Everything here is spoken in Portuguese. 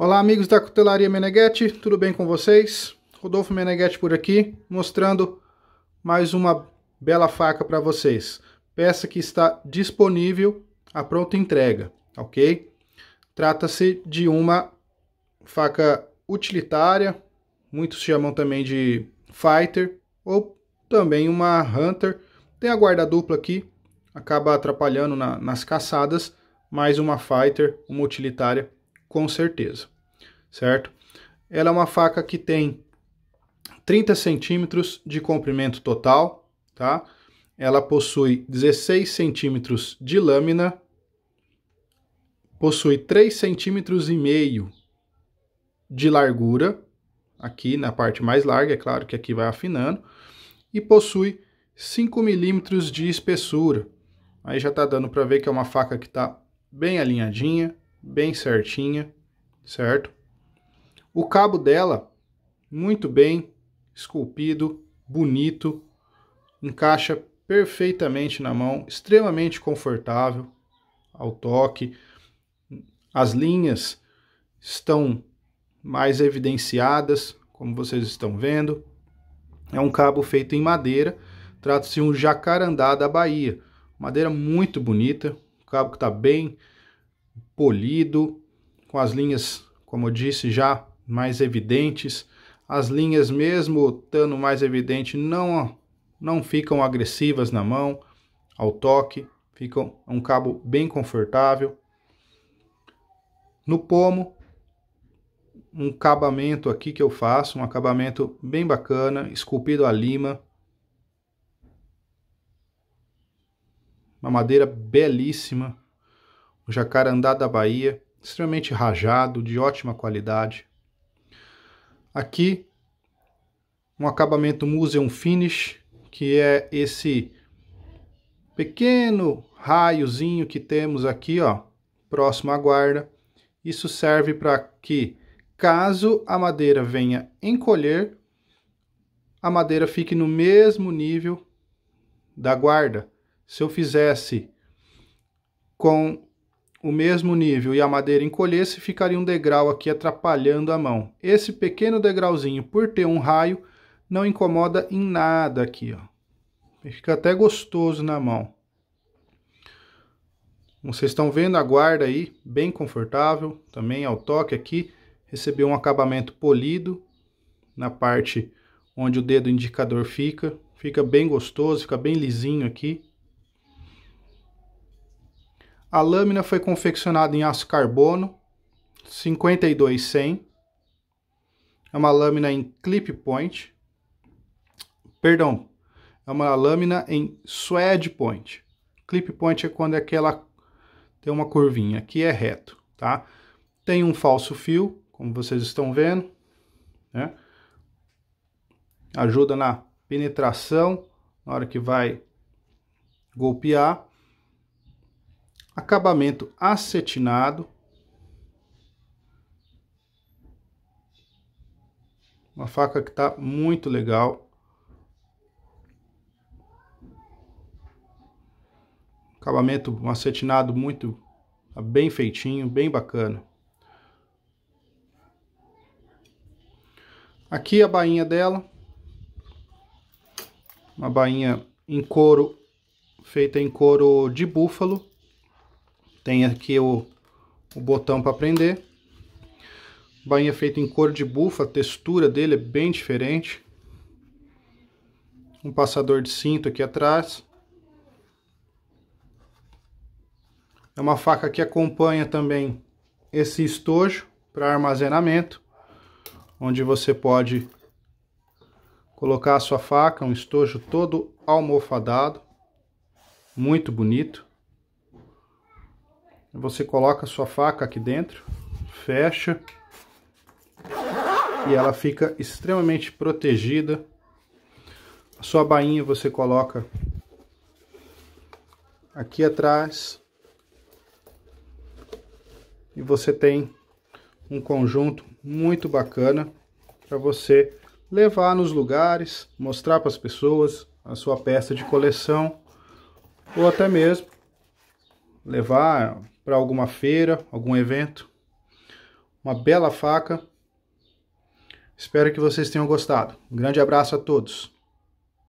Olá amigos da Cutelaria Meneghetti, tudo bem com vocês? Rodolfo Meneghetti por aqui, mostrando mais uma bela faca para vocês. Peça que está disponível à pronta entrega, ok? Trata-se de uma faca utilitária, muitos chamam também de fighter, ou também uma hunter. Tem a guarda dupla aqui, acaba atrapalhando na, nas caçadas, Mais uma fighter, uma utilitária, com certeza, certo? Ela é uma faca que tem 30 centímetros de comprimento total, tá? Ela possui 16 centímetros de lâmina, possui 3 centímetros e meio de largura, aqui na parte mais larga, é claro que aqui vai afinando, e possui 5 milímetros de espessura. Aí já está dando para ver que é uma faca que está bem alinhadinha, bem certinha, certo? O cabo dela, muito bem esculpido, bonito, encaixa perfeitamente na mão, extremamente confortável ao toque. As linhas estão mais evidenciadas, como vocês estão vendo. É um cabo feito em madeira, trata-se de um jacarandá da Bahia. Madeira muito bonita, um cabo que está bem polido, com as linhas, como eu disse, já mais evidentes. As linhas, mesmo estando mais evidente, não, não ficam agressivas na mão, ao toque, ficam um cabo bem confortável. No pomo, um acabamento aqui que eu faço, um acabamento bem bacana, esculpido a lima. Uma madeira belíssima, o jacarandá da Bahia, extremamente rajado, de ótima qualidade. Aqui, um acabamento Museum Finish, que é esse pequeno raiozinho que temos aqui, ó, próximo à guarda. Isso serve para que, caso a madeira venha encolher, a madeira fique no mesmo nível da guarda. Se eu fizesse com o mesmo nível e a madeira encolhesse, ficaria um degrau aqui atrapalhando a mão. Esse pequeno degrauzinho, por ter um raio, não incomoda em nada aqui, ó. Fica até gostoso na mão. vocês estão vendo a guarda aí, bem confortável, também ao toque aqui. Recebeu um acabamento polido na parte onde o dedo indicador fica. Fica bem gostoso, fica bem lisinho aqui. A lâmina foi confeccionada em aço carbono 52100. É uma lâmina em clip point. Perdão, é uma lâmina em suede point. Clip point é quando é aquela tem uma curvinha, aqui é reto, tá? Tem um falso fio, como vocês estão vendo, né? Ajuda na penetração na hora que vai golpear acabamento acetinado. Uma faca que está muito legal. Acabamento acetinado muito tá bem feitinho, bem bacana. Aqui a bainha dela. Uma bainha em couro, feita em couro de búfalo. Tem aqui o, o botão para prender. Bainha feita em cor de bufa, a textura dele é bem diferente. Um passador de cinto aqui atrás. É uma faca que acompanha também esse estojo para armazenamento, onde você pode colocar a sua faca, um estojo todo almofadado, muito bonito. Você coloca sua faca aqui dentro, fecha e ela fica extremamente protegida. A sua bainha você coloca aqui atrás e você tem um conjunto muito bacana para você levar nos lugares, mostrar para as pessoas a sua peça de coleção ou até mesmo levar para alguma feira, algum evento. Uma bela faca. Espero que vocês tenham gostado. Um grande abraço a todos.